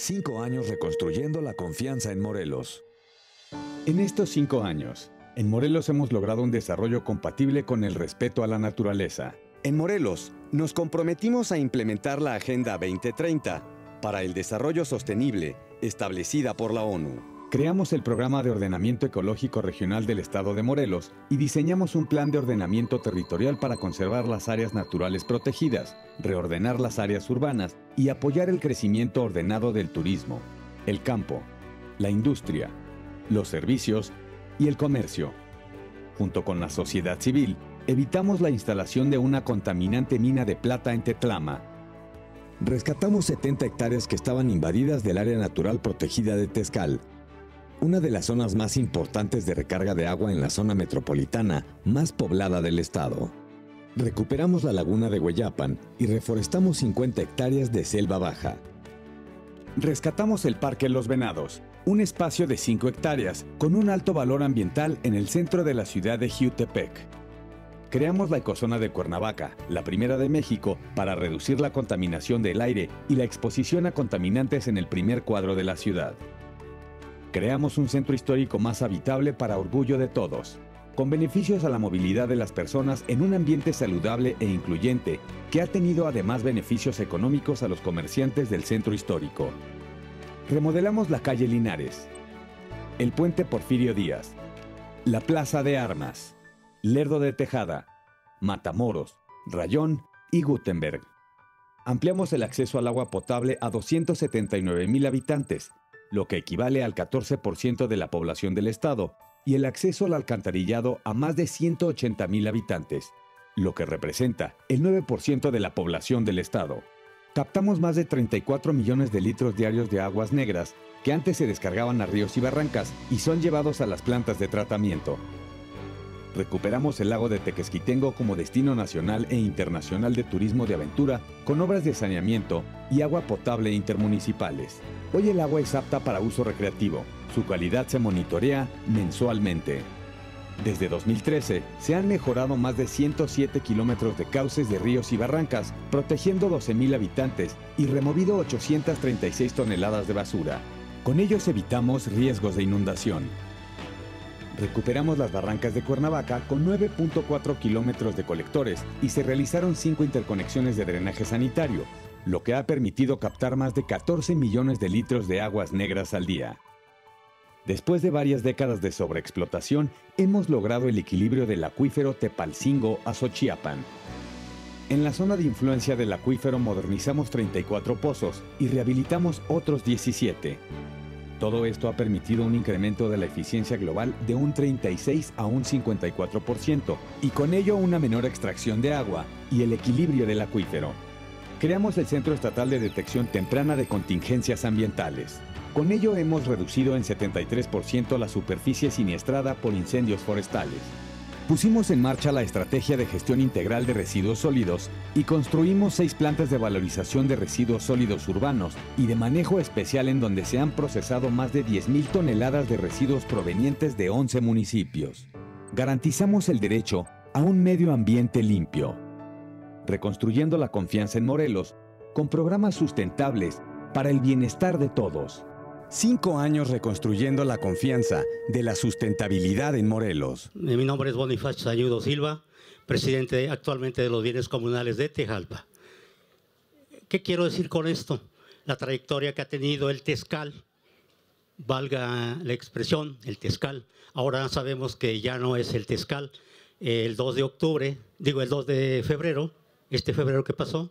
Cinco años reconstruyendo la confianza en Morelos. En estos cinco años, en Morelos hemos logrado un desarrollo compatible con el respeto a la naturaleza. En Morelos, nos comprometimos a implementar la Agenda 2030 para el Desarrollo Sostenible establecida por la ONU. Creamos el programa de ordenamiento ecológico regional del estado de Morelos y diseñamos un plan de ordenamiento territorial para conservar las áreas naturales protegidas, reordenar las áreas urbanas y apoyar el crecimiento ordenado del turismo, el campo, la industria, los servicios y el comercio. Junto con la sociedad civil, evitamos la instalación de una contaminante mina de plata en Tetlama. Rescatamos 70 hectáreas que estaban invadidas del área natural protegida de Tezcal una de las zonas más importantes de recarga de agua en la zona metropolitana más poblada del estado. Recuperamos la laguna de Hueyapan y reforestamos 50 hectáreas de selva baja. Rescatamos el Parque Los Venados, un espacio de 5 hectáreas con un alto valor ambiental en el centro de la ciudad de Jutepec. Creamos la ecozona de Cuernavaca, la primera de México, para reducir la contaminación del aire y la exposición a contaminantes en el primer cuadro de la ciudad creamos un centro histórico más habitable para orgullo de todos, con beneficios a la movilidad de las personas en un ambiente saludable e incluyente, que ha tenido además beneficios económicos a los comerciantes del centro histórico. Remodelamos la calle Linares, el puente Porfirio Díaz, la Plaza de Armas, Lerdo de Tejada, Matamoros, Rayón y Gutenberg. Ampliamos el acceso al agua potable a 279 mil habitantes lo que equivale al 14% de la población del estado, y el acceso al alcantarillado a más de 180.000 habitantes, lo que representa el 9% de la población del estado. Captamos más de 34 millones de litros diarios de aguas negras que antes se descargaban a ríos y barrancas y son llevados a las plantas de tratamiento. Recuperamos el lago de Tequesquitengo como destino nacional e internacional de turismo de aventura con obras de saneamiento y agua potable intermunicipales. Hoy el agua es apta para uso recreativo. Su calidad se monitorea mensualmente. Desde 2013 se han mejorado más de 107 kilómetros de cauces de ríos y barrancas, protegiendo 12.000 habitantes y removido 836 toneladas de basura. Con ellos evitamos riesgos de inundación. Recuperamos las barrancas de Cuernavaca con 9.4 kilómetros de colectores y se realizaron 5 interconexiones de drenaje sanitario, lo que ha permitido captar más de 14 millones de litros de aguas negras al día. Después de varias décadas de sobreexplotación, hemos logrado el equilibrio del acuífero Tepalcingo a Xochiapan. En la zona de influencia del acuífero modernizamos 34 pozos y rehabilitamos otros 17. Todo esto ha permitido un incremento de la eficiencia global de un 36 a un 54% y con ello una menor extracción de agua y el equilibrio del acuífero creamos el Centro Estatal de Detección Temprana de Contingencias Ambientales. Con ello hemos reducido en 73% la superficie siniestrada por incendios forestales. Pusimos en marcha la estrategia de gestión integral de residuos sólidos y construimos seis plantas de valorización de residuos sólidos urbanos y de manejo especial en donde se han procesado más de 10.000 toneladas de residuos provenientes de 11 municipios. Garantizamos el derecho a un medio ambiente limpio reconstruyendo la confianza en Morelos, con programas sustentables para el bienestar de todos. Cinco años reconstruyendo la confianza de la sustentabilidad en Morelos. Eh, mi nombre es Bonifacio Ayudo Silva, presidente actualmente de los bienes comunales de Tejalpa. ¿Qué quiero decir con esto? La trayectoria que ha tenido el Tezcal, valga la expresión, el Tezcal. Ahora sabemos que ya no es el Tezcal. El 2 de octubre, digo el 2 de febrero, este febrero que pasó,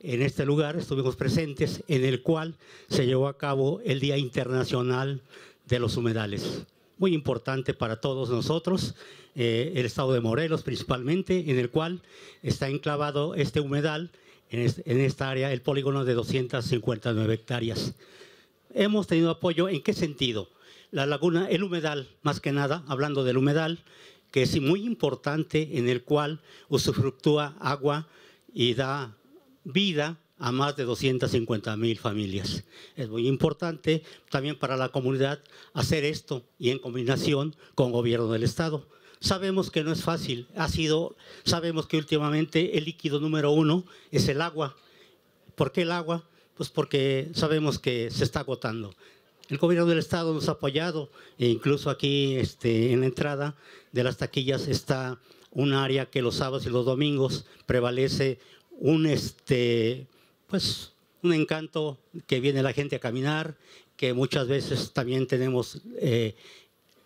en este lugar estuvimos presentes en el cual se llevó a cabo el Día Internacional de los Humedales. Muy importante para todos nosotros, eh, el estado de Morelos principalmente, en el cual está enclavado este humedal, en, en esta área, el polígono de 259 hectáreas. Hemos tenido apoyo, ¿en qué sentido? La laguna, el humedal, más que nada, hablando del humedal, que es muy importante, en el cual usufructúa agua y da vida a más de 250 mil familias. Es muy importante también para la comunidad hacer esto y en combinación con gobierno del Estado. Sabemos que no es fácil, ha sido, sabemos que últimamente el líquido número uno es el agua. ¿Por qué el agua? Pues porque sabemos que se está agotando. El gobierno del Estado nos ha apoyado, e incluso aquí este, en la entrada de las taquillas está un área que los sábados y los domingos prevalece un, este, pues, un encanto que viene la gente a caminar, que muchas veces también tenemos eh,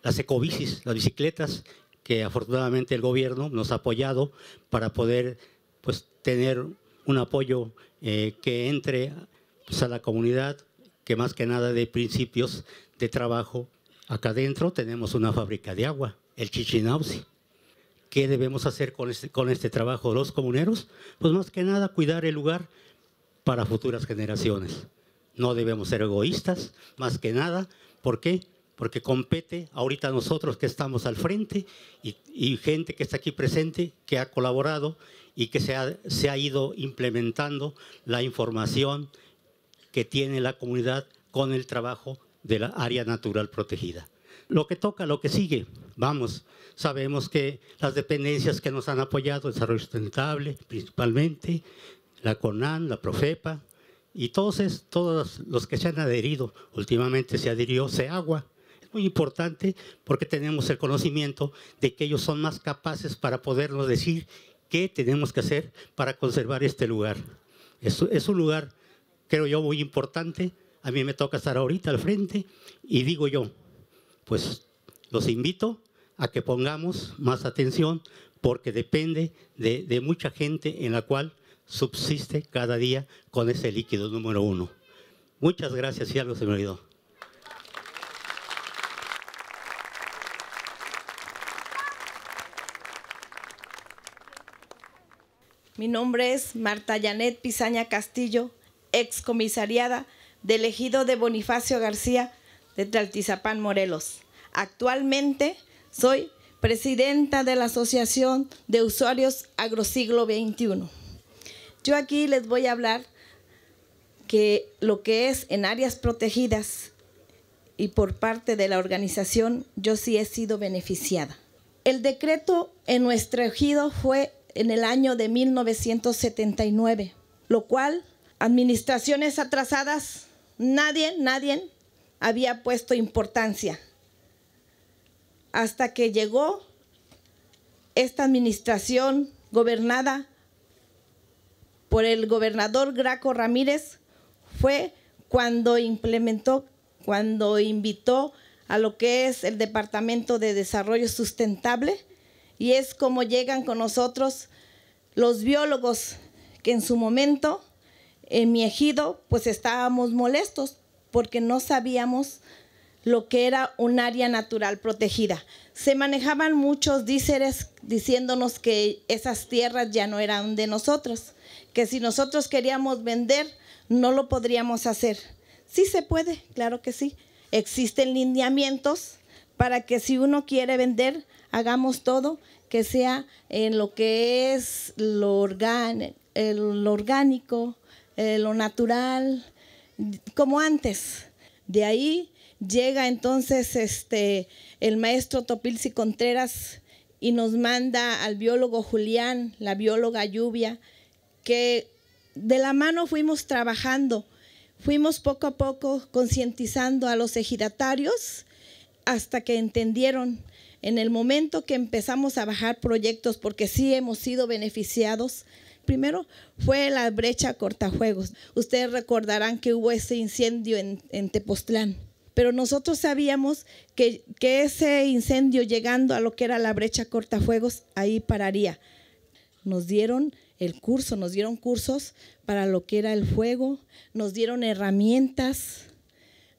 las ecobicis, las bicicletas, que afortunadamente el gobierno nos ha apoyado para poder pues, tener un apoyo eh, que entre pues, a la comunidad, que más que nada de principios de trabajo. Acá adentro tenemos una fábrica de agua, el Chichinausi ¿Qué debemos hacer con este, este trabajo de los comuneros? Pues más que nada cuidar el lugar para futuras generaciones. No debemos ser egoístas, más que nada. ¿Por qué? Porque compete ahorita nosotros que estamos al frente y, gente que está aquí presente, que ha colaborado y que se ha, se ha ido implementando la información que tiene la comunidad con el trabajo de la área natural protegida lo que toca, lo que sigue. Vamos, sabemos que las dependencias que nos han apoyado, el desarrollo sustentable principalmente, la CONAN, la Profepa, y todos, todos los que se han adherido, últimamente se adhirió agua es muy importante porque tenemos el conocimiento de que ellos son más capaces para podernos decir qué tenemos que hacer para conservar este lugar. Es, es un lugar, creo yo, muy importante. A mí me toca estar ahorita al frente y digo yo, pues los invito a que pongamos más atención porque depende de, mucha gente en la cual subsiste cada día con ese líquido número uno. Muchas gracias, y algo se me olvidó. Mi nombre es Marta Yanet Pisaña Castillo, excomisariada del ejido de Bonifacio García, de Tlaltizapán, Morelos. Actualmente soy presidenta de la Asociación de Usuarios Agrosiglo XXI. Yo aquí les voy a hablar que lo que es en áreas protegidas y por parte de la organización yo sí he sido beneficiada. El decreto en nuestro ejido fue en el año de 1979, lo cual administraciones atrasadas, nadie, nadie había puesto importancia. Hasta que llegó esta administración gobernada por el gobernador Graco Ramírez, fue cuando implementó, cuando invitó a lo que es el Departamento de Desarrollo Sustentable y es como llegan con nosotros los biólogos que en su momento en mi ejido pues estábamos molestos porque no sabíamos lo que era un área natural protegida. Se manejaban muchos díceres diciéndonos que esas tierras ya no eran de nosotros, que si nosotros queríamos vender no lo podríamos hacer. Sí se puede, claro que sí. Existen lineamientos para que si uno quiere vender, hagamos todo que sea en lo que es lo, eh, orgánico, eh, lo natural, como antes. De ahí llega entonces este, el maestro Topilsi Contreras y nos manda al biólogo Julián, la bióloga Lluvia, que de la mano fuimos trabajando, fuimos poco a poco concientizando a los ejidatarios hasta que entendieron en el momento que empezamos a bajar proyectos, porque sí hemos sido beneficiados, Primero fue la brecha Cortafuegos, Ustedes recordarán que hubo ese incendio en, Tepoztlán. Pero nosotros sabíamos que, ese incendio llegando a lo que era la brecha cortafuegos, ahí pararía. Nos dieron el curso, nos dieron cursos para lo que era el fuego, nos dieron herramientas,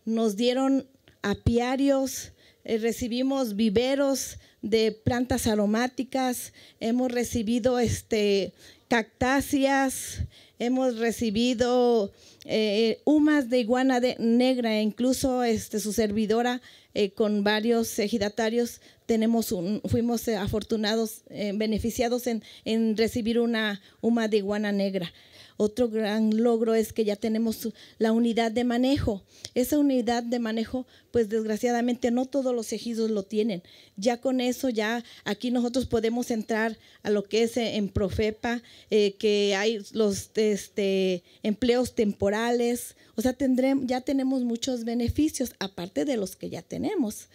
nos dieron apiarios, eh, recibimos viveros de plantas aromáticas, hemos recibido este, cactáceas, hemos recibido eh, humas de iguana de negra, e incluso este, su servidora eh, con varios ejidatarios tenemos fuimos eh, afortunados, beneficiados en, en recibir una huma de iguana negra. Otro gran logro es que ya tenemos la unidad de manejo. Esa unidad de manejo, pues desgraciadamente no todos los ejidos lo tienen. Ya con eso, ya aquí nosotros podemos entrar a lo que es eh, en Profepa, eh, que hay los este, empleos temporales. O sea, tendremos, ya tenemos muchos beneficios, aparte de los que ya tenemos.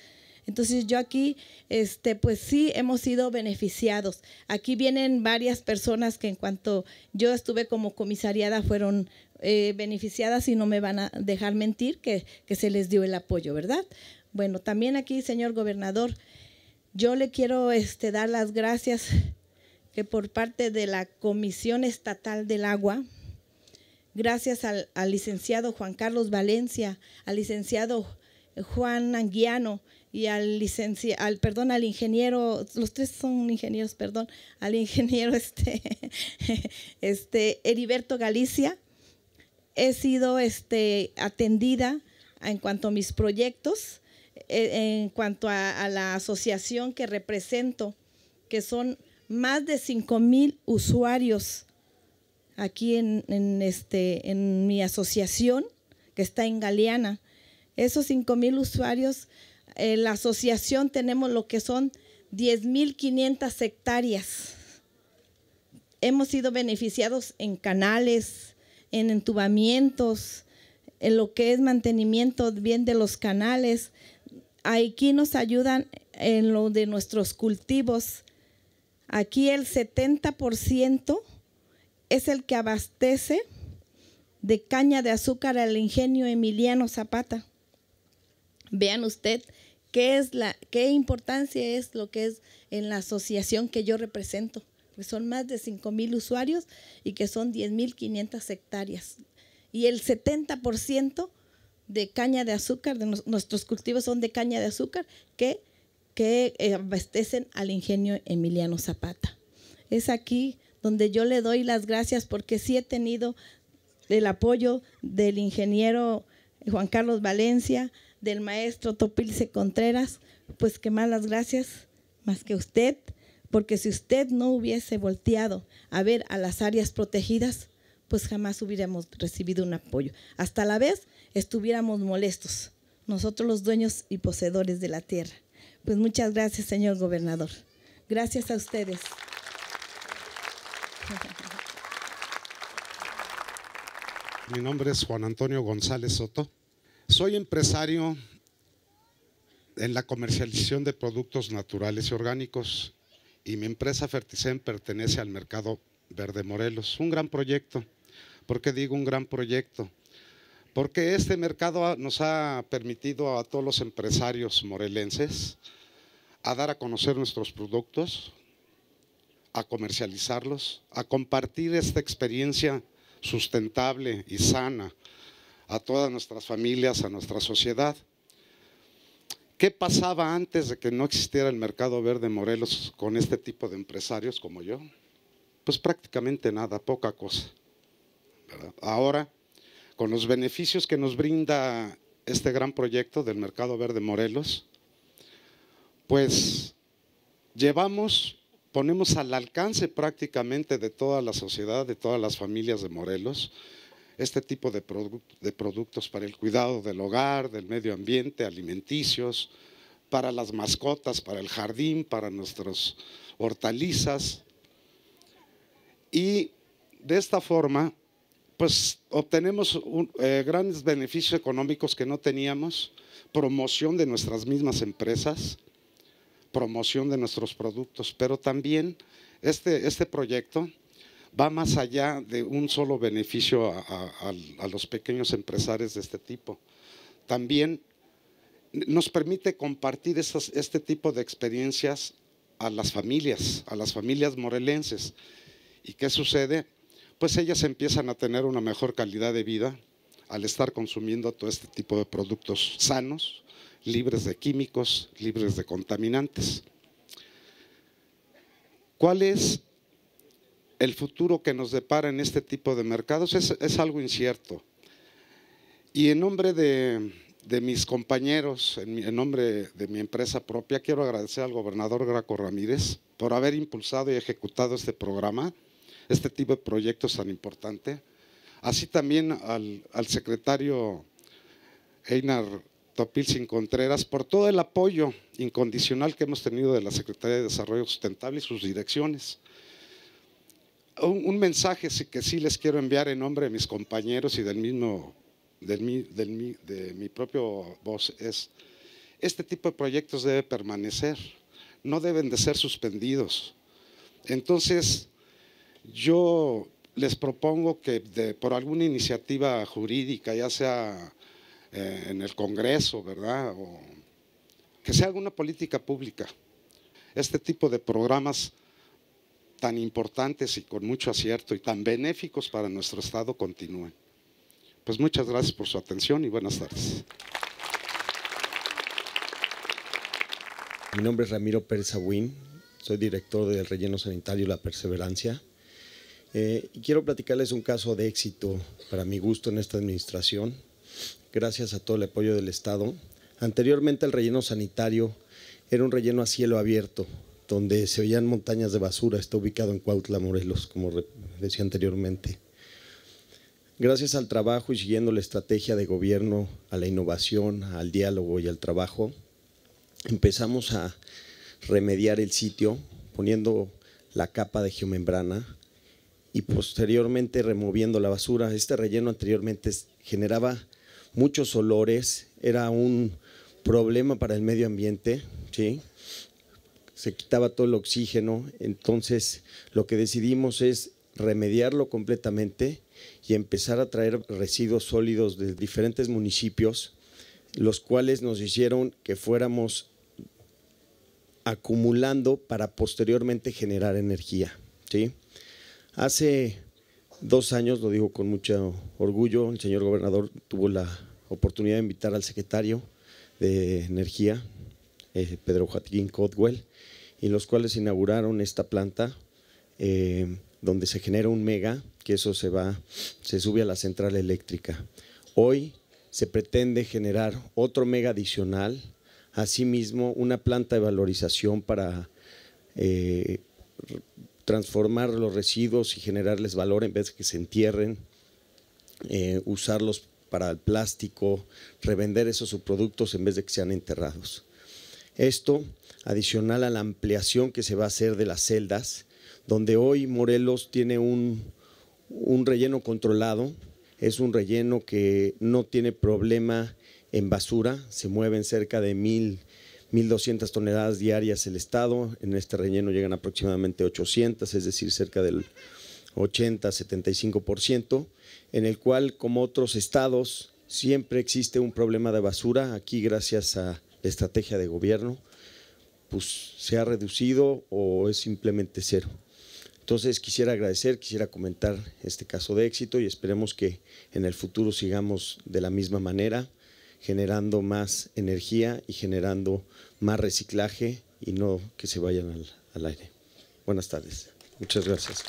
Entonces yo aquí, este, pues sí hemos sido beneficiados. Aquí vienen varias personas que en cuanto yo estuve como comisariada fueron eh, beneficiadas y no me van a dejar mentir que, se les dio el apoyo, ¿verdad? Bueno, también aquí, señor gobernador, yo le quiero este, dar las gracias que por parte de la Comisión Estatal del Agua, gracias al licenciado Juan Carlos Valencia, al licenciado Juan Anguiano, y al licencia, al perdón, al ingeniero, los tres son ingenieros, perdón, al ingeniero este, este Heriberto Galicia. He sido este, atendida en cuanto a mis proyectos, e, en cuanto a, la asociación que represento, que son más de 5 mil usuarios aquí en, este, en mi asociación, que está en Galeana. Esos 5 mil usuarios en la asociación tenemos lo que son 10.500 hectáreas. Hemos sido beneficiados en canales, en entubamientos, en lo que es mantenimiento bien de los canales. Aquí nos ayudan en lo de nuestros cultivos. Aquí el 70% es el que abastece de caña de azúcar al ingenio Emiliano Zapata. Vean usted qué, importancia es lo que es en la asociación que yo represento. que son más de 5.000 usuarios y que son mil 10.500 hectáreas. Y el 70% de caña de azúcar, de nuestros cultivos son de caña de azúcar que, que eh, abastecen al ingenio Emiliano Zapata. Es aquí donde yo le doy las gracias porque sí he tenido el apoyo del ingeniero Juan Carlos Valencia, del maestro Topilce Contreras, pues que más las gracias más que usted, porque si usted no hubiese volteado a ver a las áreas protegidas, pues jamás hubiéramos recibido un apoyo. Hasta la vez estuviéramos molestos, nosotros los dueños y poseedores de la tierra. Pues muchas gracias, señor gobernador. Gracias a ustedes. Mi nombre es Juan Antonio González Soto. Soy empresario en la comercialización de productos naturales y orgánicos y mi empresa Ferticen pertenece al mercado Verde Morelos. Un gran proyecto. ¿Por qué digo un gran proyecto? Porque este mercado nos ha permitido a todos los empresarios morelenses a dar a conocer nuestros productos, a comercializarlos, a compartir esta experiencia sustentable y sana a todas nuestras familias, a nuestra sociedad. ¿Qué pasaba antes de que no existiera el mercado verde Morelos con este tipo de empresarios como yo? Pues prácticamente nada, poca cosa. Ahora, con los beneficios que nos brinda este gran proyecto del mercado verde Morelos, pues llevamos, ponemos al alcance prácticamente de toda la sociedad, de todas las familias de Morelos, este tipo de, productos para el cuidado del hogar, del medio ambiente, alimenticios, para las mascotas, para el jardín, para nuestras hortalizas. Y de esta forma, pues obtenemos eh, grandes beneficios económicos que no teníamos, promoción de nuestras mismas empresas, promoción de nuestros productos, pero también este, este proyecto va más allá de un solo beneficio a, los pequeños empresarios de este tipo. También nos permite compartir este tipo de experiencias a las familias, a las familias morelenses. ¿Y qué sucede? Pues ellas empiezan a tener una mejor calidad de vida al estar consumiendo todo este tipo de productos sanos, libres de químicos, libres de contaminantes. ¿Cuál es el futuro que nos depara en este tipo de mercados es, algo incierto. Y en nombre de, mis compañeros, en, nombre de mi empresa propia, quiero agradecer al gobernador Graco Ramírez por haber impulsado y ejecutado este programa, este tipo de proyectos tan importante. Así también al, secretario Einar Topil Contreras por todo el apoyo incondicional que hemos tenido de la Secretaría de Desarrollo Sustentable y sus direcciones un, mensaje que sí les quiero enviar en nombre de mis compañeros y del mismo, de mi propio voz es, este tipo de proyectos debe permanecer, no deben de ser suspendidos. Entonces, yo les propongo que por alguna iniciativa jurídica, ya sea eh, en el Congreso, ¿verdad? O, que sea alguna política pública, este tipo de programas tan importantes y con mucho acierto y tan benéficos para nuestro Estado continúen. Pues muchas gracias por su atención y buenas tardes. Mi nombre es Ramiro Pérez Agüín, soy director del relleno sanitario La Perseverancia. Eh, quiero platicarles un caso de éxito para mi gusto en esta administración, gracias a todo el apoyo del Estado. Anteriormente el relleno sanitario era un relleno a cielo abierto, donde se veían montañas de basura. Está ubicado en Cuautla, Morelos, como decía anteriormente. Gracias al trabajo y siguiendo la estrategia de gobierno, a la innovación, al diálogo y al trabajo, empezamos a remediar el sitio poniendo la capa de geomembrana y posteriormente removiendo la basura. Este relleno anteriormente generaba muchos olores, era un problema para el medio ambiente, ¿sí? se quitaba todo el oxígeno, entonces lo que decidimos es remediarlo completamente y empezar a traer residuos sólidos de diferentes municipios, los cuales nos hicieron que fuéramos acumulando para posteriormente generar energía. ¿sí? Hace dos años, lo digo con mucho orgullo, el señor gobernador tuvo la oportunidad de invitar al secretario de Energía, eh, Pedro Joaquín Codwell, y los cuales inauguraron esta planta eh, donde se genera un mega, que eso se va, se sube a la central eléctrica. Hoy se pretende generar otro mega adicional, asimismo una planta de valorización para eh, transformar los residuos y generarles valor en vez de que se entierren, usarlos para el plástico, revender esos subproductos en vez de que sean enterrados. Esto adicional a la ampliación que se va a hacer de las celdas, donde hoy Morelos tiene un, relleno controlado, es un relleno que no tiene problema en basura, se mueven cerca de mil 1.200 toneladas diarias el Estado, en este relleno llegan aproximadamente 800, es decir, cerca del 80-75%, en el cual, como otros estados, siempre existe un problema de basura. Aquí, gracias a la estrategia de gobierno, pues se ha reducido o es simplemente cero. Entonces quisiera agradecer, quisiera comentar este caso de éxito y esperemos que en el futuro sigamos de la misma manera, generando más energía y generando más reciclaje y no que se vayan al, al aire. Buenas tardes. Muchas gracias.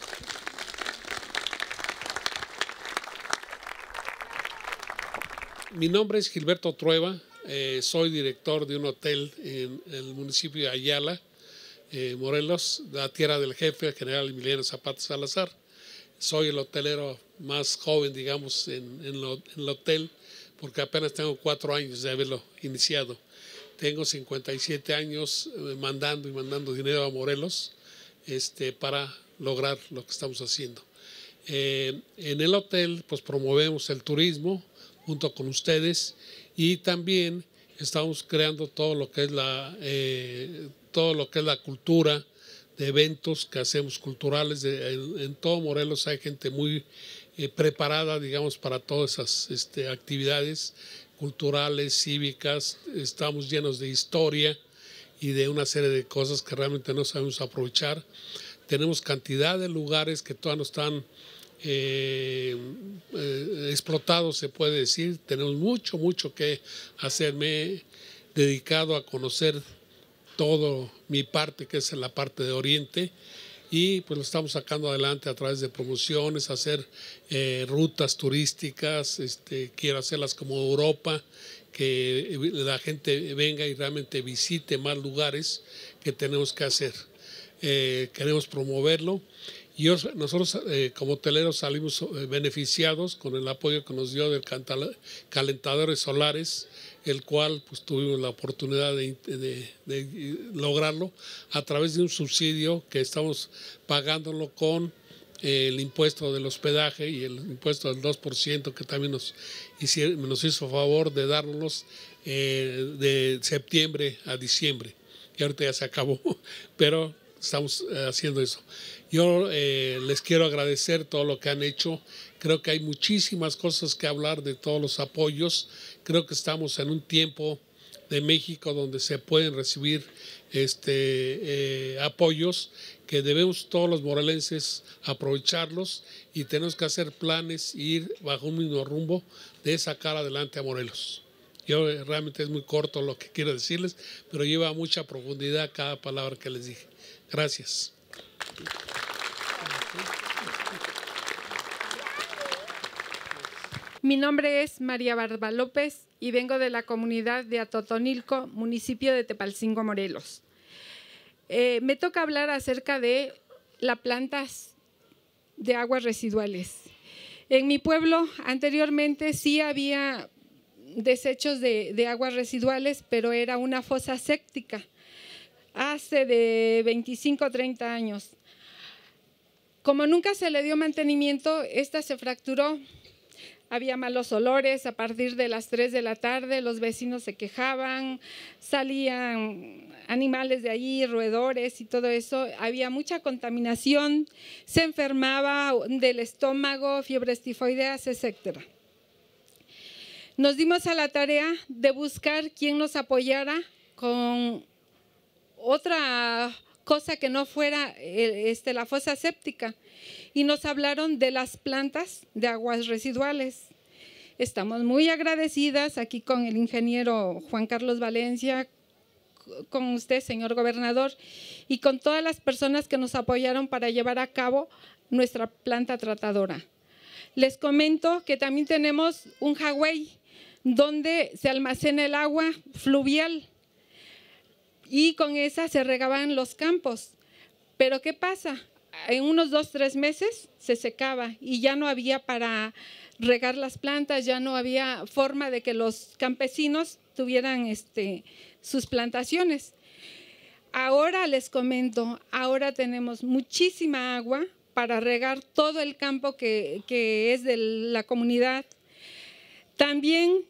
Mi nombre es Gilberto Trueba, eh, soy director de un hotel en, el municipio de Ayala, eh, Morelos, la tierra del jefe, general Emiliano Zapata Salazar. Soy el hotelero más joven, digamos, en, el hotel, porque apenas tengo cuatro años de haberlo iniciado. Tengo 57 años eh, mandando y mandando dinero a Morelos este, para lograr lo que estamos haciendo. en el hotel, pues promovemos el turismo junto con ustedes y también estamos creando todo lo que es la, eh, todo lo que es la cultura de eventos que hacemos culturales. en, todo Morelos hay gente muy eh, preparada, digamos, para todas esas este, actividades culturales, cívicas. Estamos llenos de historia y de una serie de cosas que realmente no sabemos aprovechar. Tenemos cantidad de lugares que todavía no están eh, eh se puede decir. Tenemos mucho, mucho que hacer. Me he dedicado a conocer todo mi parte, que es la parte de Oriente, y pues lo estamos sacando adelante a través de promociones, hacer eh, rutas turísticas, este, quiero hacerlas como Europa, que la gente venga y realmente visite más lugares que tenemos que hacer. Eh, queremos promoverlo y nosotros eh, como hoteleros salimos eh, beneficiados con el apoyo que nos dio del calentadores solares, el cual pues, tuvimos la oportunidad de, lograrlo a través de un subsidio que estamos pagándolo con eh, el impuesto del hospedaje y el impuesto del 2% que también nos, nos hizo favor de darlos de septiembre a diciembre. Y ahorita ya se acabó, pero estamos eh, haciendo eso. Yo eh, les quiero agradecer todo lo que han hecho. Creo que hay muchísimas cosas que hablar de todos los apoyos. Creo que estamos en un tiempo de México donde se pueden recibir este, eh, apoyos que debemos todos los morelenses aprovecharlos y tenemos que hacer planes, e ir bajo un mismo rumbo de sacar adelante a Morelos. Yo realmente es muy corto lo que quiero decirles, pero lleva mucha profundidad cada palabra que les dije. Gracias. Mi nombre es María Barba López y vengo de la comunidad de Atotonilco, municipio de Tepalcingo, Morelos. Eh, me toca hablar acerca de las plantas de aguas residuales. En mi pueblo anteriormente sí había desechos de aguas residuales, pero era una fosa séptica hace de 25 a 30 años. Como nunca se le dio mantenimiento, esta se fracturó. Había malos olores a partir de las 3 de la tarde, los vecinos se quejaban, salían animales de allí, roedores y todo eso. Había mucha contaminación, se enfermaba del estómago, fiebre, tifoideas, etc. Nos dimos a la tarea de buscar quien nos apoyara con otra cosa que no fuera eh, este, la fosa séptica. Y nos hablaron de las plantas de aguas residuales. Estamos muy agradecidas aquí con el ingeniero Juan Carlos Valencia, con usted, señor gobernador, y con todas las personas que nos apoyaron para llevar a cabo nuestra planta tratadora. Les comento que también tenemos un Hawái donde se almacena el agua fluvial y con esa se regaban los campos. Pero ¿qué pasa? En unos dos, tres meses se secaba y ya no había para regar las plantas, ya no había forma de que los campesinos tuvieran este, sus plantaciones. Ahora les comento, ahora tenemos muchísima agua para regar todo el campo que, que es de la comunidad. También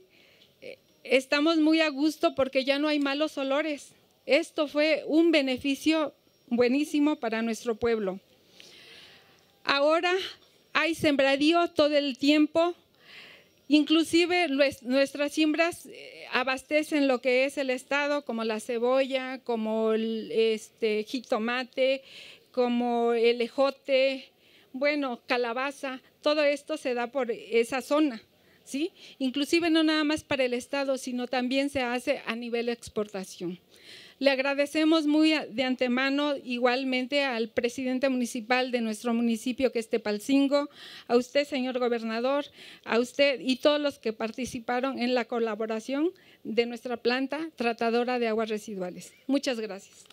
eh, estamos muy a gusto porque ya no hay malos olores. Esto fue un beneficio buenísimo para nuestro pueblo. Ahora hay sembradío todo el tiempo. Inclusive nuestras siembras eh, abastecen lo que es el estado, como la cebolla, como el este, jitomate, como el ejote, bueno, calabaza, todo esto se da por esa zona, ¿sí? Inclusive no nada más para el Estado, sino también se hace a nivel exportación. Le agradecemos muy de antemano igualmente al presidente municipal de nuestro municipio, que es Tepalcingo, a usted, señor gobernador, a usted y todos los que participaron en la colaboración de nuestra planta tratadora de aguas residuales. Muchas gracias.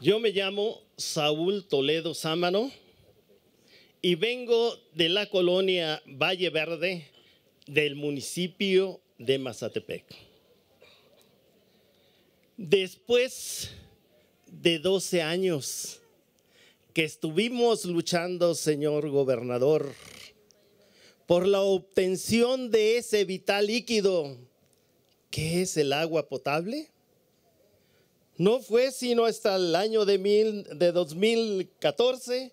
Yo me llamo Saúl Toledo Sámano y vengo de la colonia Valle Verde, del municipio de Mazatepec. Después de 12 años que estuvimos luchando, señor gobernador, por la obtención de ese vital líquido que es el agua potable, no fue sino hasta el año de, mil, de 2014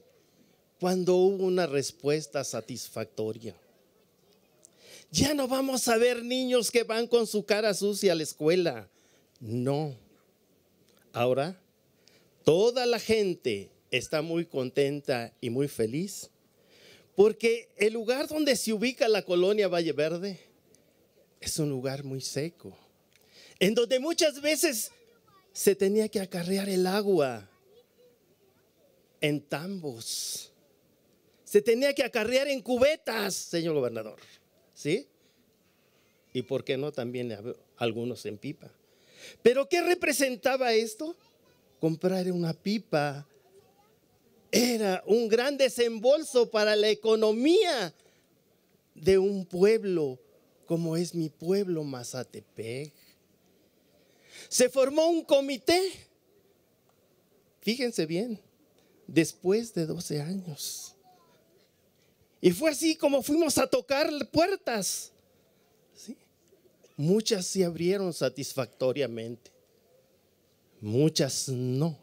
cuando hubo una respuesta satisfactoria. Ya no vamos a ver niños que van con su cara sucia a la escuela. No. Ahora, toda la gente está muy contenta y muy feliz porque el lugar donde se ubica la colonia Valle Verde es un lugar muy seco, en donde muchas veces se tenía que acarrear el agua en tambos, se tenía que acarrear en cubetas, señor gobernador. ¿sí? Y por qué no también algunos en pipa. ¿Pero qué representaba esto? Comprar una pipa era un gran desembolso para la economía de un pueblo como es mi pueblo Mazatepec. Se formó un comité, fíjense bien, después de 12 años. Y fue así como fuimos a tocar puertas. Muchas se abrieron satisfactoriamente, muchas no.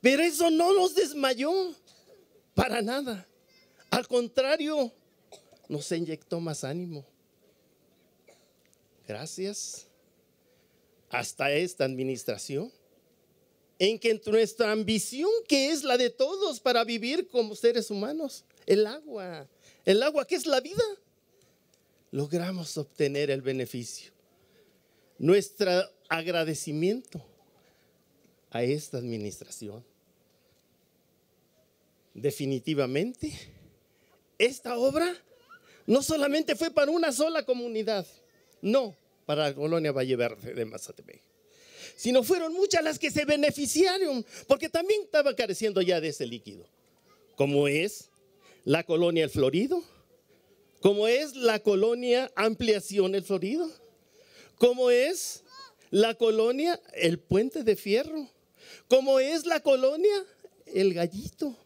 Pero eso no nos desmayó para nada. Al contrario, nos inyectó más ánimo. Gracias. Hasta esta administración en que nuestra ambición, que es la de todos para vivir como seres humanos, el agua, el agua que es la vida, logramos obtener el beneficio. Nuestro agradecimiento a esta administración. Definitivamente, esta obra no solamente fue para una sola comunidad, no, para la colonia Valle Verde de Mazatepec sino fueron muchas las que se beneficiaron, porque también estaba careciendo ya de ese líquido, como es la colonia El Florido, como es la colonia Ampliación El Florido, como es la colonia El Puente de Fierro, como es la colonia El Gallito.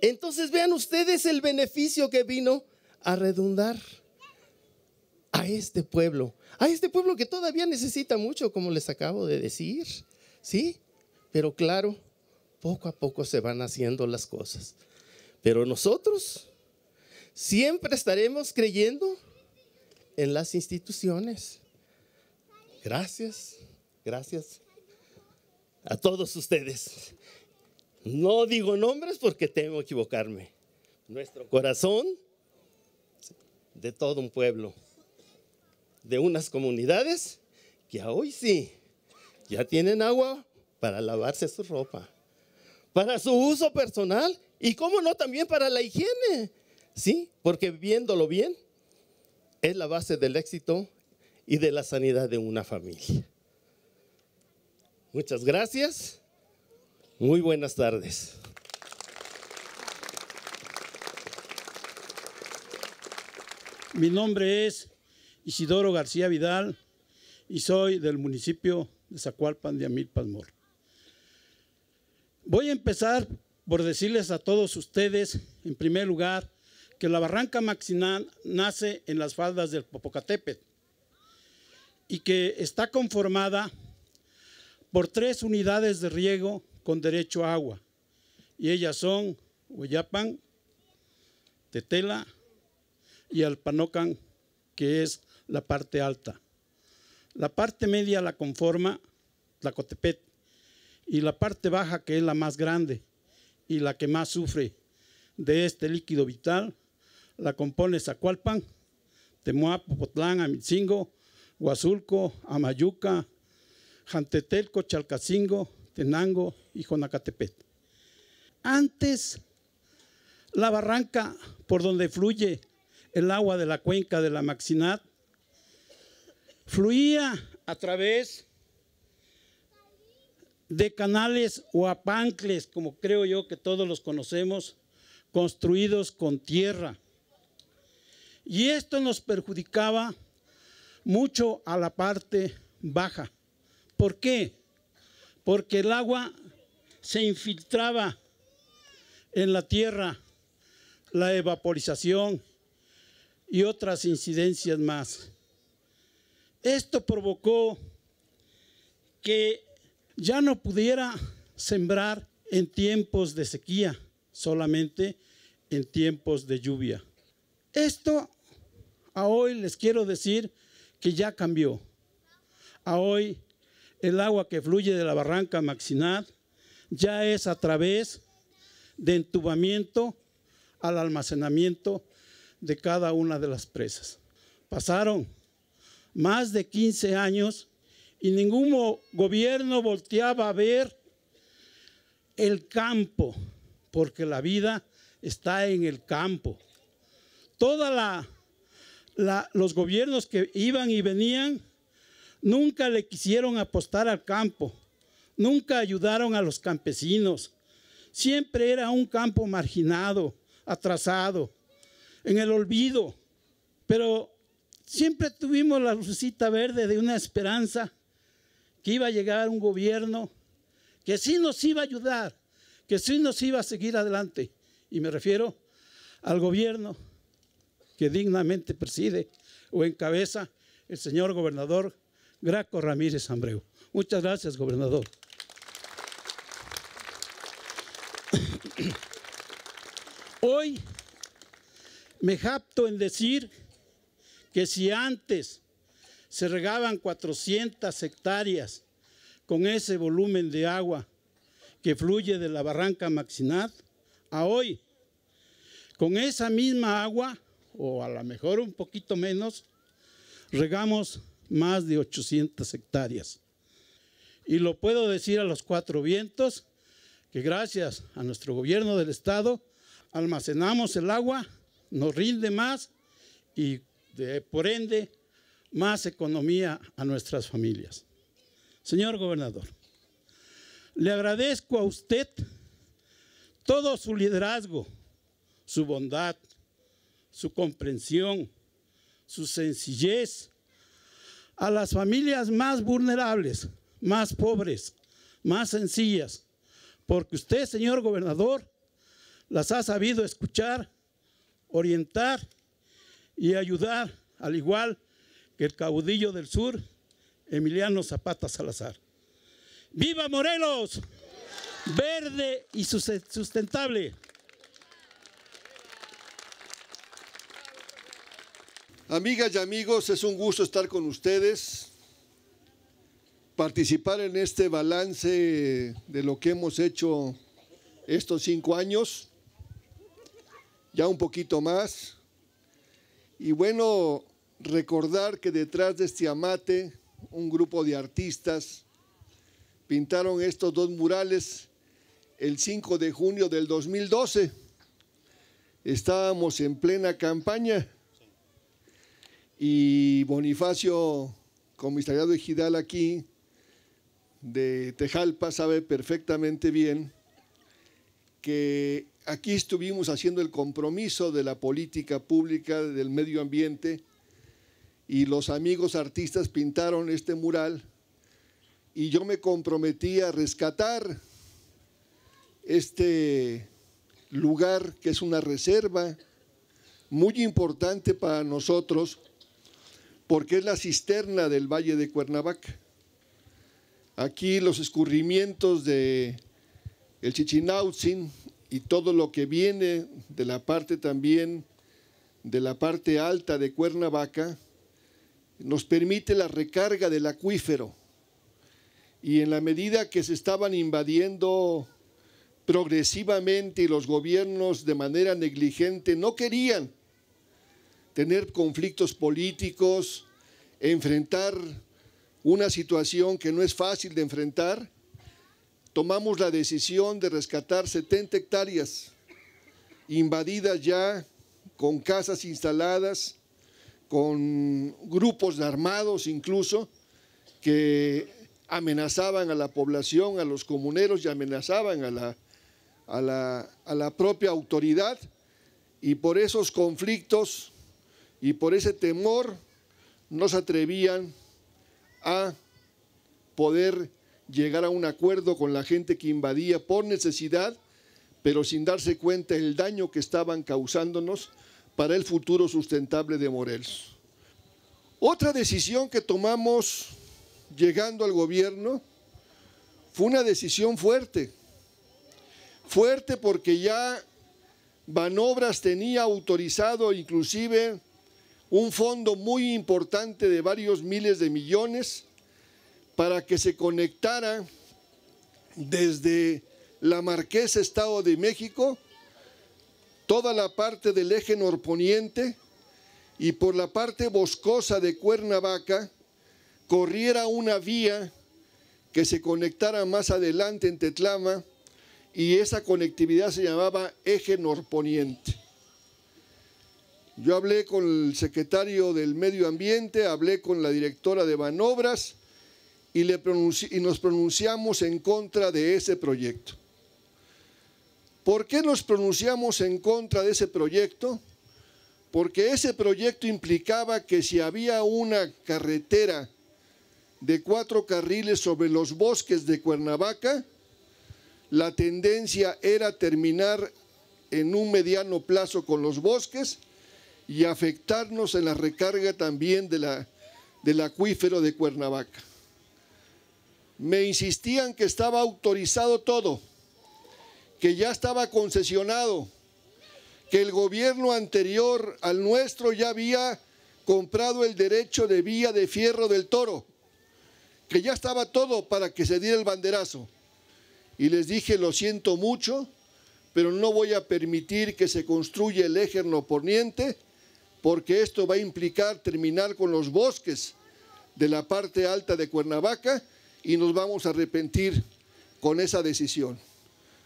Entonces vean ustedes el beneficio que vino a redundar a este pueblo, a este pueblo que todavía necesita mucho, como les acabo de decir, ¿sí? Pero claro, poco a poco se van haciendo las cosas. Pero nosotros siempre estaremos creyendo en las instituciones. Gracias, gracias a todos ustedes. No digo nombres porque temo equivocarme. Nuestro corazón de todo un pueblo de unas comunidades que hoy sí ya tienen agua para lavarse su ropa, para su uso personal y, cómo no, también para la higiene. Sí, porque viéndolo bien, es la base del éxito y de la sanidad de una familia. Muchas gracias. Muy buenas tardes. Mi nombre es Isidoro García Vidal y soy del municipio de Zacualpan de Amilpas Voy a empezar por decirles a todos ustedes, en primer lugar, que la Barranca Maxinal nace en las faldas del Popocatépetl y que está conformada por tres unidades de riego con derecho a agua, y ellas son Hueyapan, Tetela y Alpanocan, que es la parte alta. La parte media la conforma Tlacotepet y la parte baja, que es la más grande y la que más sufre de este líquido vital, la compone Zacualpan, Temuá, Popotlán, Amitzingo, Huazulco, Amayuca, Jantetelco, Chalcacingo, Tenango y Jonacatepet. Antes, la barranca por donde fluye el agua de la cuenca de la Maxinat fluía a través de canales o apancles, como creo yo que todos los conocemos, construidos con tierra. Y esto nos perjudicaba mucho a la parte baja. ¿Por qué? Porque el agua se infiltraba en la tierra, la evaporización y otras incidencias más. Esto provocó que ya no pudiera sembrar en tiempos de sequía, solamente en tiempos de lluvia. Esto a hoy les quiero decir que ya cambió. A hoy el agua que fluye de la barranca Maxinat ya es a través de entubamiento al almacenamiento de cada una de las presas. Pasaron más de 15 años y ningún gobierno volteaba a ver el campo, porque la vida está en el campo. Todos la, los gobiernos que iban y venían nunca le quisieron apostar al campo, nunca ayudaron a los campesinos. Siempre era un campo marginado, atrasado, en el olvido. Pero Siempre tuvimos la lucita verde de una esperanza que iba a llegar un gobierno que sí nos iba a ayudar, que sí nos iba a seguir adelante. Y me refiero al gobierno que dignamente preside o encabeza el señor gobernador Graco Ramírez Ambreu. Muchas gracias, gobernador. Hoy me japto en decir que si antes se regaban 400 hectáreas con ese volumen de agua que fluye de la barranca Maxinat, a hoy, con esa misma agua, o a lo mejor un poquito menos, regamos más de 800 hectáreas. Y lo puedo decir a los cuatro vientos, que gracias a nuestro gobierno del Estado almacenamos el agua, nos rinde más y por ende, más economía a nuestras familias. Señor gobernador, le agradezco a usted todo su liderazgo, su bondad, su comprensión, su sencillez a las familias más vulnerables, más pobres, más sencillas, porque usted, señor gobernador, las ha sabido escuchar, orientar y ayudar, al igual que el caudillo del sur, Emiliano Zapata Salazar. ¡Viva Morelos! Verde y sustentable. Amigas y amigos, es un gusto estar con ustedes, participar en este balance de lo que hemos hecho estos cinco años, ya un poquito más. Y bueno, recordar que detrás de este amate, un grupo de artistas pintaron estos dos murales el 5 de junio del 2012. Estábamos en plena campaña y Bonifacio, comisariado ejidal aquí de Tejalpa, sabe perfectamente bien que aquí estuvimos haciendo el compromiso de la política pública del medio ambiente y los amigos artistas pintaron este mural y yo me comprometí a rescatar este lugar que es una reserva muy importante para nosotros porque es la cisterna del Valle de Cuernavaca. Aquí los escurrimientos de el Chichinautzin y todo lo que viene de la parte también, de la parte alta de Cuernavaca, nos permite la recarga del acuífero. Y en la medida que se estaban invadiendo progresivamente y los gobiernos de manera negligente no querían tener conflictos políticos, enfrentar una situación que no es fácil de enfrentar, tomamos la decisión de rescatar 70 hectáreas invadidas ya, con casas instaladas, con grupos armados incluso, que amenazaban a la población, a los comuneros y amenazaban a la, a la, a la propia autoridad. Y por esos conflictos y por ese temor no se atrevían a poder llegar a un acuerdo con la gente que invadía por necesidad, pero sin darse cuenta el daño que estaban causándonos para el futuro sustentable de Morelos. Otra decisión que tomamos llegando al gobierno fue una decisión fuerte, fuerte porque ya Banobras tenía autorizado inclusive un fondo muy importante de varios miles de millones para que se conectara desde la Marquesa, Estado de México, toda la parte del eje norponiente y por la parte boscosa de Cuernavaca corriera una vía que se conectara más adelante en Tetlama y esa conectividad se llamaba eje norponiente. Yo hablé con el secretario del Medio Ambiente, hablé con la directora de Manobras, y, nos pronunciamos en contra de ese proyecto. ¿Por qué nos pronunciamos en contra de ese proyecto? Porque ese proyecto implicaba que si había una carretera de cuatro carriles sobre los bosques de Cuernavaca, la tendencia era terminar en un mediano plazo con los bosques y afectarnos en la recarga también del acuífero de Cuernavaca me insistían que estaba autorizado todo, que ya estaba concesionado, que el gobierno anterior al nuestro ya había comprado el derecho de vía de fierro del toro, que ya estaba todo para que se diera el banderazo. Y les dije, lo siento mucho, pero no voy a permitir que se construya el por poniente, porque esto va a implicar terminar con los bosques de la parte alta de Cuernavaca y nos vamos a arrepentir con esa decisión.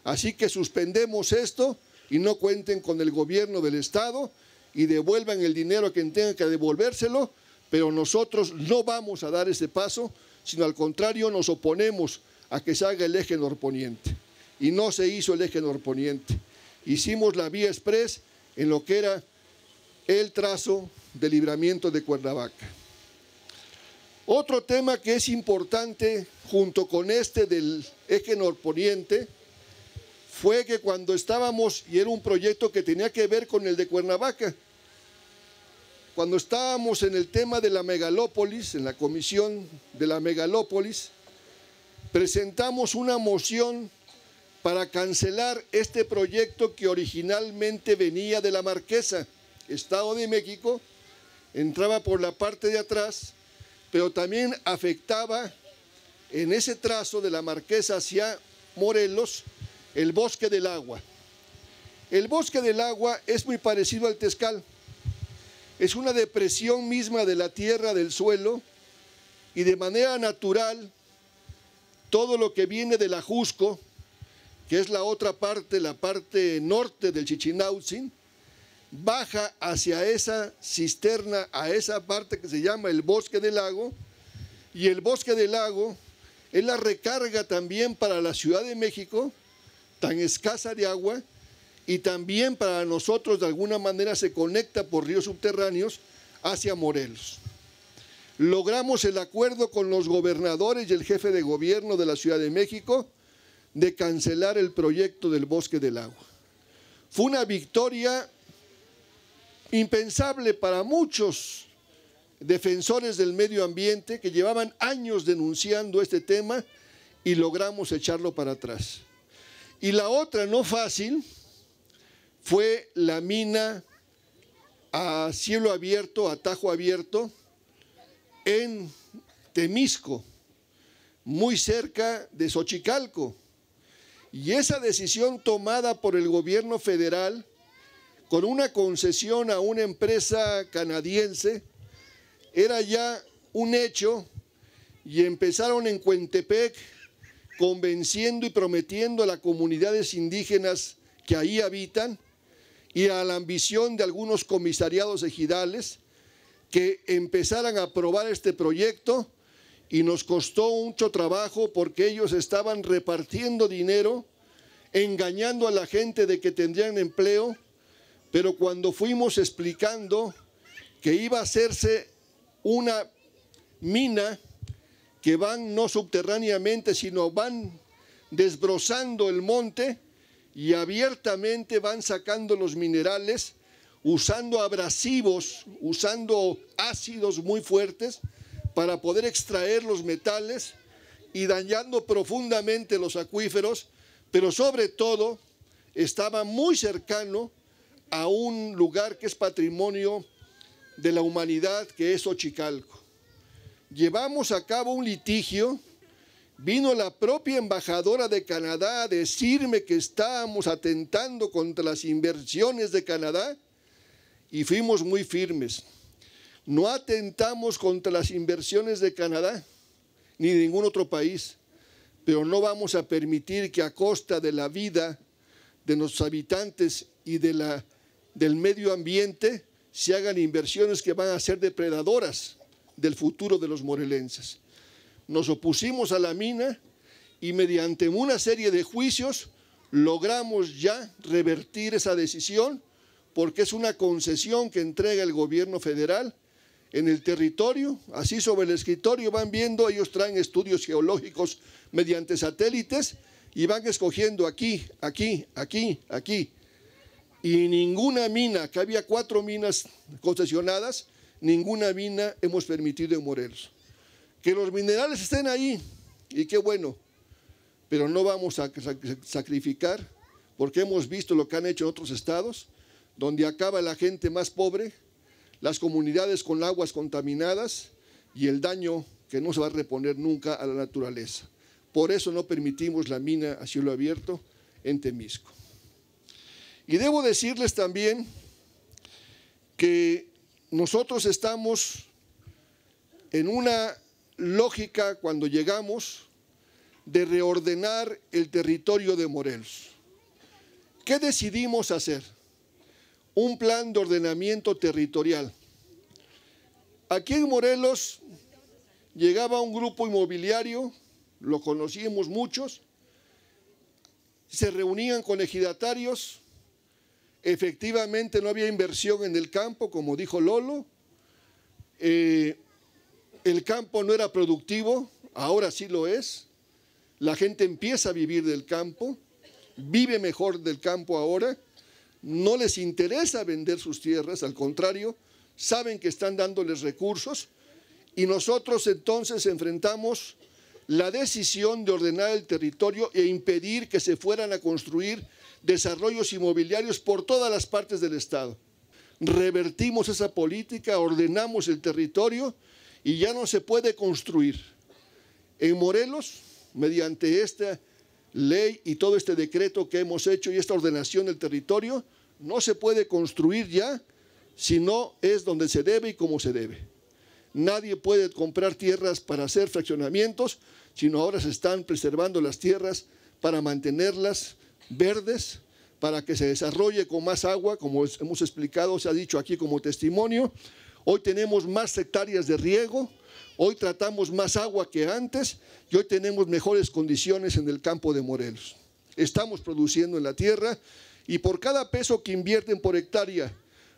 Así que suspendemos esto y no cuenten con el gobierno del Estado y devuelvan el dinero a quien tenga que devolvérselo, pero nosotros no vamos a dar ese paso, sino al contrario nos oponemos a que se haga el eje norponiente. Y no se hizo el eje norponiente. Hicimos la vía express en lo que era el trazo de libramiento de Cuernavaca. Otro tema que es importante junto con este del eje norponiente fue que cuando estábamos, y era un proyecto que tenía que ver con el de Cuernavaca, cuando estábamos en el tema de la megalópolis, en la comisión de la megalópolis, presentamos una moción para cancelar este proyecto que originalmente venía de la Marquesa, Estado de México, entraba por la parte de atrás pero también afectaba en ese trazo de la Marquesa hacia Morelos el bosque del agua. El bosque del agua es muy parecido al Tezcal. Es una depresión misma de la tierra, del suelo, y de manera natural todo lo que viene del Ajusco, que es la otra parte, la parte norte del Chichinautzin, baja hacia esa cisterna, a esa parte que se llama el bosque del lago, y el bosque del lago es la recarga también para la Ciudad de México, tan escasa de agua, y también para nosotros de alguna manera se conecta por ríos subterráneos hacia Morelos. Logramos el acuerdo con los gobernadores y el jefe de gobierno de la Ciudad de México de cancelar el proyecto del bosque del Lago. Fue una victoria impensable para muchos defensores del medio ambiente que llevaban años denunciando este tema y logramos echarlo para atrás. Y la otra no fácil fue la mina a cielo abierto, a tajo abierto, en Temisco, muy cerca de Xochicalco. Y esa decisión tomada por el gobierno federal con una concesión a una empresa canadiense, era ya un hecho y empezaron en Cuentepec convenciendo y prometiendo a las comunidades indígenas que ahí habitan y a la ambición de algunos comisariados ejidales que empezaran a aprobar este proyecto y nos costó mucho trabajo porque ellos estaban repartiendo dinero, engañando a la gente de que tendrían empleo pero cuando fuimos explicando que iba a hacerse una mina que van no subterráneamente, sino van desbrozando el monte y abiertamente van sacando los minerales usando abrasivos, usando ácidos muy fuertes para poder extraer los metales y dañando profundamente los acuíferos, pero sobre todo estaba muy cercano a un lugar que es patrimonio de la humanidad, que es Ochicalco. Llevamos a cabo un litigio, vino la propia embajadora de Canadá a decirme que estábamos atentando contra las inversiones de Canadá y fuimos muy firmes. No atentamos contra las inversiones de Canadá ni de ningún otro país, pero no vamos a permitir que a costa de la vida de nuestros habitantes y de la del medio ambiente, se hagan inversiones que van a ser depredadoras del futuro de los morelenses. Nos opusimos a la mina y mediante una serie de juicios logramos ya revertir esa decisión porque es una concesión que entrega el gobierno federal en el territorio, así sobre el escritorio van viendo, ellos traen estudios geológicos mediante satélites y van escogiendo aquí, aquí, aquí, aquí y ninguna mina, que había cuatro minas concesionadas, ninguna mina hemos permitido en Morelos. Que los minerales estén ahí, y qué bueno, pero no vamos a sacrificar, porque hemos visto lo que han hecho en otros estados, donde acaba la gente más pobre, las comunidades con aguas contaminadas y el daño que no se va a reponer nunca a la naturaleza. Por eso no permitimos la mina a cielo abierto en Temisco. Y debo decirles también que nosotros estamos en una lógica cuando llegamos de reordenar el territorio de Morelos. ¿Qué decidimos hacer? Un plan de ordenamiento territorial. Aquí en Morelos llegaba un grupo inmobiliario, lo conocíamos muchos, se reunían con ejidatarios, Efectivamente no había inversión en el campo, como dijo Lolo. Eh, el campo no era productivo, ahora sí lo es. La gente empieza a vivir del campo, vive mejor del campo ahora. No les interesa vender sus tierras, al contrario, saben que están dándoles recursos. Y nosotros entonces enfrentamos la decisión de ordenar el territorio e impedir que se fueran a construir desarrollos inmobiliarios por todas las partes del Estado. Revertimos esa política, ordenamos el territorio y ya no se puede construir. En Morelos, mediante esta ley y todo este decreto que hemos hecho y esta ordenación del territorio, no se puede construir ya si no es donde se debe y como se debe. Nadie puede comprar tierras para hacer fraccionamientos, sino ahora se están preservando las tierras para mantenerlas verdes para que se desarrolle con más agua, como hemos explicado, se ha dicho aquí como testimonio. Hoy tenemos más hectáreas de riego, hoy tratamos más agua que antes y hoy tenemos mejores condiciones en el campo de Morelos. Estamos produciendo en la tierra y por cada peso que invierten por hectárea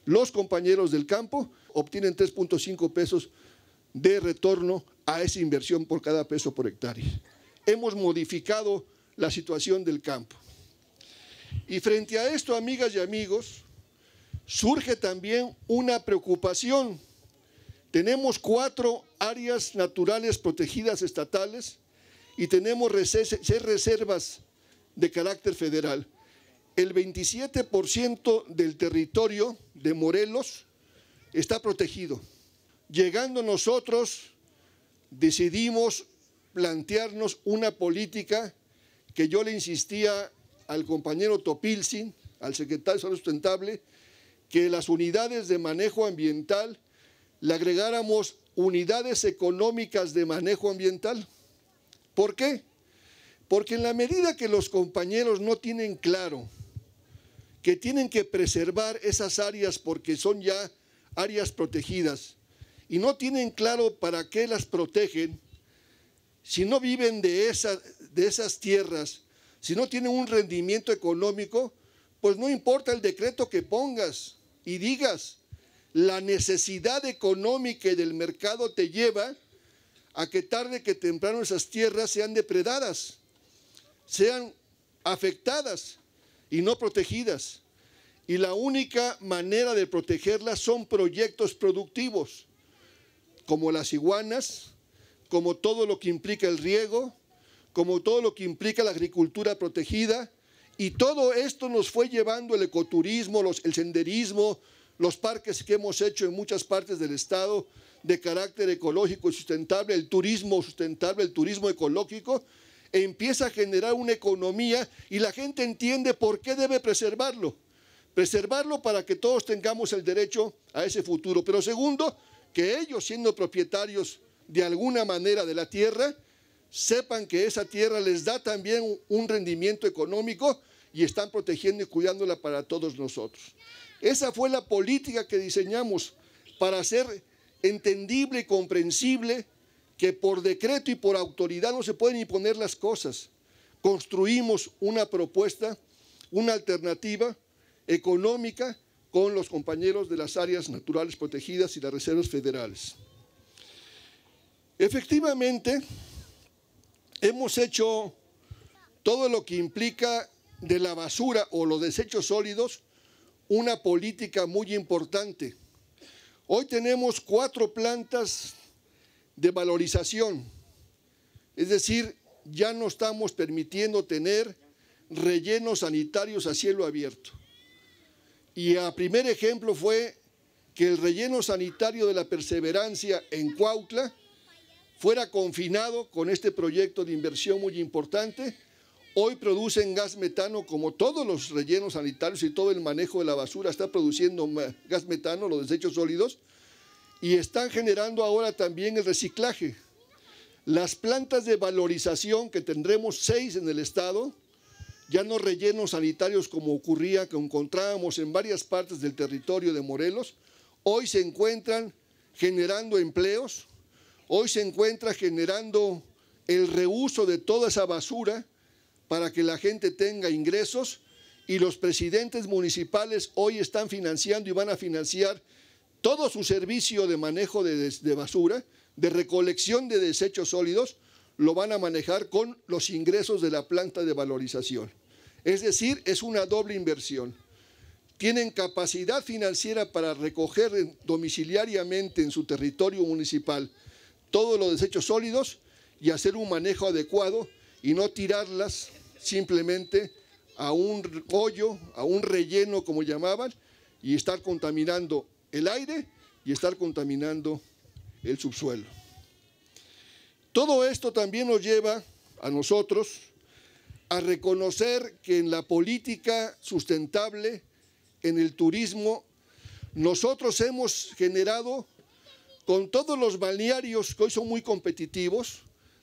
los compañeros del campo, obtienen 3.5 pesos de retorno a esa inversión por cada peso por hectárea. Hemos modificado la situación del campo. Y frente a esto, amigas y amigos, surge también una preocupación. Tenemos cuatro áreas naturales protegidas estatales y tenemos seis reservas de carácter federal. El 27% del territorio de Morelos está protegido. Llegando nosotros, decidimos plantearnos una política que yo le insistía al compañero Topilsin, al secretario de Salud Sustentable, que las unidades de manejo ambiental le agregáramos unidades económicas de manejo ambiental. ¿Por qué? Porque en la medida que los compañeros no tienen claro que tienen que preservar esas áreas porque son ya áreas protegidas y no tienen claro para qué las protegen, si no viven de, de esas tierras si no tiene un rendimiento económico, pues no importa el decreto que pongas y digas, la necesidad económica del mercado te lleva a que tarde que temprano esas tierras sean depredadas, sean afectadas y no protegidas. Y la única manera de protegerlas son proyectos productivos, como las iguanas, como todo lo que implica el riego, como todo lo que implica la agricultura protegida. Y todo esto nos fue llevando el ecoturismo, el senderismo, los parques que hemos hecho en muchas partes del Estado de carácter ecológico y sustentable, el turismo sustentable, el turismo ecológico, e empieza a generar una economía y la gente entiende por qué debe preservarlo. Preservarlo para que todos tengamos el derecho a ese futuro. Pero segundo, que ellos siendo propietarios de alguna manera de la tierra, sepan que esa tierra les da también un rendimiento económico y están protegiendo y cuidándola para todos nosotros. Esa fue la política que diseñamos para hacer entendible y comprensible que por decreto y por autoridad no se pueden imponer las cosas. Construimos una propuesta, una alternativa económica con los compañeros de las áreas naturales protegidas y las reservas federales. Efectivamente, hemos hecho todo lo que implica de la basura o los desechos sólidos una política muy importante. Hoy tenemos cuatro plantas de valorización, es decir, ya no estamos permitiendo tener rellenos sanitarios a cielo abierto. Y a primer ejemplo fue que el relleno sanitario de la perseverancia en Cuautla fuera confinado con este proyecto de inversión muy importante, hoy producen gas metano como todos los rellenos sanitarios y todo el manejo de la basura está produciendo gas metano, los desechos sólidos, y están generando ahora también el reciclaje. Las plantas de valorización, que tendremos seis en el Estado, ya no rellenos sanitarios como ocurría, que encontrábamos en varias partes del territorio de Morelos, hoy se encuentran generando empleos, hoy se encuentra generando el reuso de toda esa basura para que la gente tenga ingresos y los presidentes municipales hoy están financiando y van a financiar todo su servicio de manejo de, basura, de recolección de desechos sólidos, lo van a manejar con los ingresos de la planta de valorización. Es decir, es una doble inversión. Tienen capacidad financiera para recoger domiciliariamente en su territorio municipal todos los desechos sólidos y hacer un manejo adecuado y no tirarlas simplemente a un hoyo, a un relleno como llamaban, y estar contaminando el aire y estar contaminando el subsuelo. Todo esto también nos lleva a nosotros a reconocer que en la política sustentable, en el turismo, nosotros hemos generado con todos los balnearios que hoy son muy competitivos,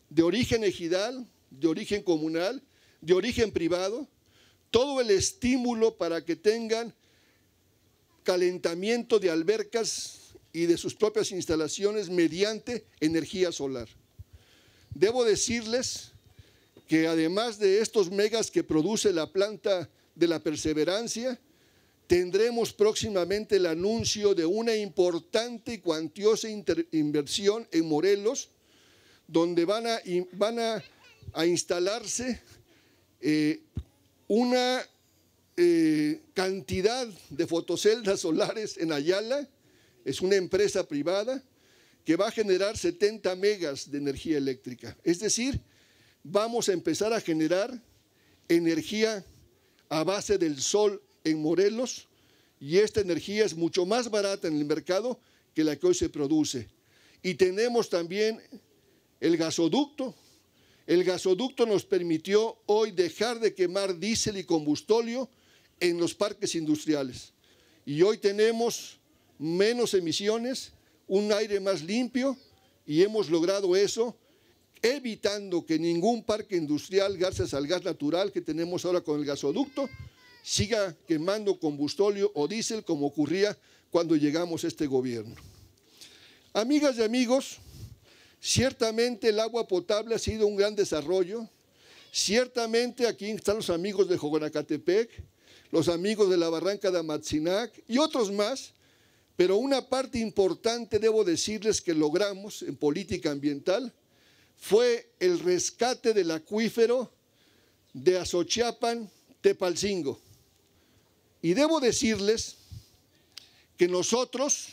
de origen ejidal, de origen comunal, de origen privado, todo el estímulo para que tengan calentamiento de albercas y de sus propias instalaciones mediante energía solar. Debo decirles que además de estos megas que produce la planta de la perseverancia, tendremos próximamente el anuncio de una importante y cuantiosa inversión en Morelos, donde van a, van a, instalarse eh, una eh, cantidad de fotoceldas solares en Ayala, es una empresa privada, que va a generar 70 megas de energía eléctrica. Es decir, vamos a empezar a generar energía a base del sol en Morelos y esta energía es mucho más barata en el mercado que la que hoy se produce. Y tenemos también el gasoducto. El gasoducto nos permitió hoy dejar de quemar diésel y combustóleo en los parques industriales. Y hoy tenemos menos emisiones, un aire más limpio y hemos logrado eso evitando que ningún parque industrial, gracias al gas natural que tenemos ahora con el gasoducto, siga quemando combustolio o diésel como ocurría cuando llegamos a este gobierno. Amigas y amigos, ciertamente el agua potable ha sido un gran desarrollo, ciertamente aquí están los amigos de Jogonacatepec, los amigos de la barranca de Amatzinac y otros más, pero una parte importante debo decirles que logramos en política ambiental fue el rescate del acuífero de Azochiapan, Tepalcingo. Y debo decirles que nosotros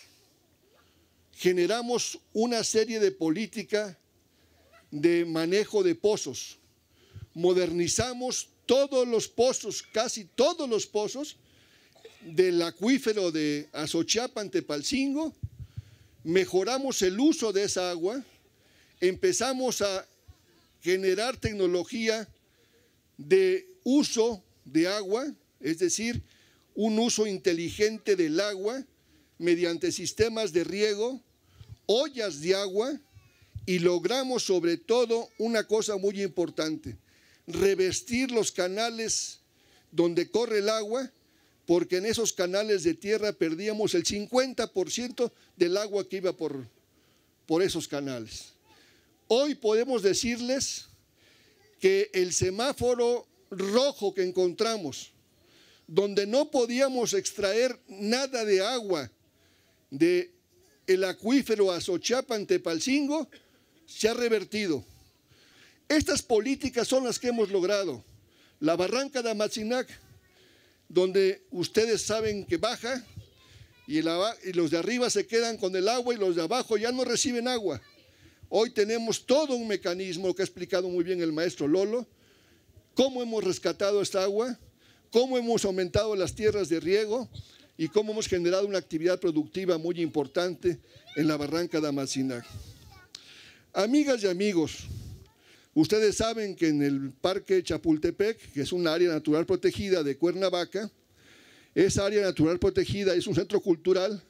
generamos una serie de política de manejo de pozos. Modernizamos todos los pozos, casi todos los pozos del acuífero de Azochiapan, Tepalcingo, mejoramos el uso de esa agua, empezamos a generar tecnología de uso de agua, es decir, un uso inteligente del agua mediante sistemas de riego, ollas de agua y logramos sobre todo una cosa muy importante, revestir los canales donde corre el agua, porque en esos canales de tierra perdíamos el 50% del agua que iba por, por esos canales. Hoy podemos decirles que el semáforo rojo que encontramos donde no podíamos extraer nada de agua de el acuífero Azochapan Tepalcingo se ha revertido. Estas políticas son las que hemos logrado. La barranca de Amatzinac, donde ustedes saben que baja y, y los de arriba se quedan con el agua y los de abajo ya no reciben agua. Hoy tenemos todo un mecanismo que ha explicado muy bien el maestro Lolo, cómo hemos rescatado esta agua cómo hemos aumentado las tierras de riego y cómo hemos generado una actividad productiva muy importante en la barranca de Amacinac. Amigas y amigos, ustedes saben que en el Parque Chapultepec, que es un área natural protegida de Cuernavaca, esa área natural protegida es un centro cultural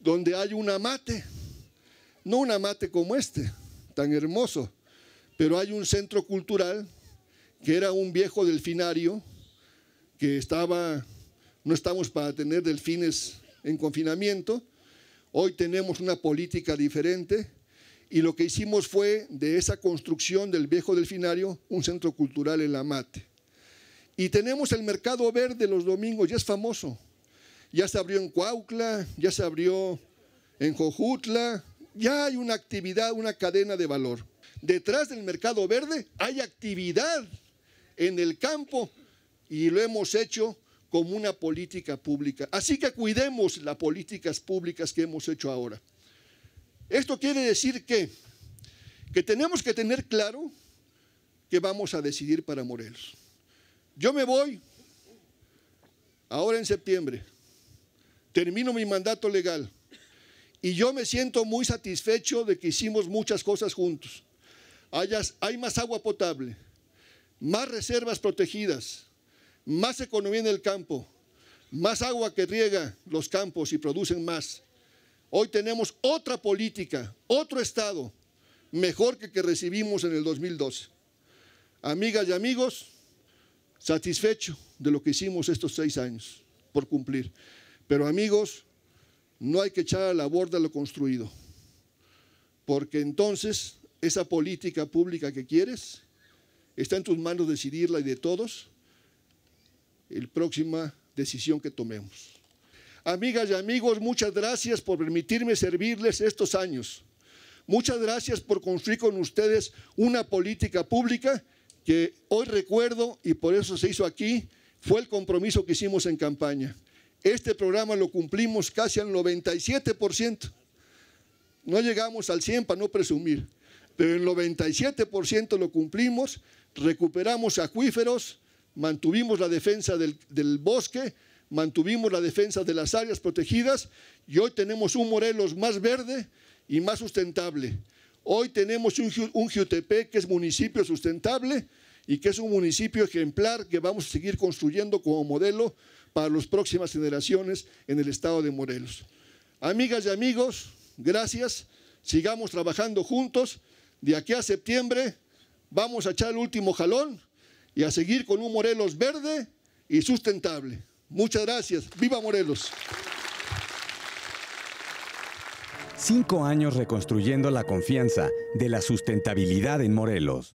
donde hay un amate, no un amate como este, tan hermoso, pero hay un centro cultural que era un viejo delfinario que estaba, no estamos para tener delfines en confinamiento. Hoy tenemos una política diferente y lo que hicimos fue de esa construcción del viejo delfinario un centro cultural en la Mate. Y tenemos el mercado verde los domingos, ya es famoso. Ya se abrió en Cuautla, ya se abrió en Jojutla, ya hay una actividad, una cadena de valor. Detrás del mercado verde hay actividad en el campo y lo hemos hecho como una política pública. Así que cuidemos las políticas públicas que hemos hecho ahora. Esto quiere decir que, que tenemos que tener claro que vamos a decidir para Morelos. Yo me voy ahora en septiembre, termino mi mandato legal y yo me siento muy satisfecho de que hicimos muchas cosas juntos. hay más agua potable, más reservas protegidas, más economía en el campo, más agua que riega los campos y producen más. Hoy tenemos otra política, otro Estado, mejor que el que recibimos en el 2012. Amigas y amigos, satisfecho de lo que hicimos estos seis años por cumplir. Pero amigos, no hay que echar a la borda lo construido, porque entonces esa política pública que quieres está en tus manos decidirla y de todos, la próxima decisión que tomemos. Amigas y amigos, muchas gracias por permitirme servirles estos años. Muchas gracias por construir con ustedes una política pública que hoy recuerdo y por eso se hizo aquí, fue el compromiso que hicimos en campaña. Este programa lo cumplimos casi al 97%. No llegamos al 100 para no presumir, pero el 97% lo cumplimos, recuperamos acuíferos, mantuvimos la defensa del, bosque, mantuvimos la defensa de las áreas protegidas y hoy tenemos un Morelos más verde y más sustentable. Hoy tenemos un, un que es municipio sustentable y que es un municipio ejemplar que vamos a seguir construyendo como modelo para las próximas generaciones en el estado de Morelos. Amigas y amigos, gracias. Sigamos trabajando juntos. De aquí a septiembre vamos a echar el último jalón y a seguir con un Morelos verde y sustentable. Muchas gracias. ¡Viva Morelos! Cinco años reconstruyendo la confianza de la sustentabilidad en Morelos.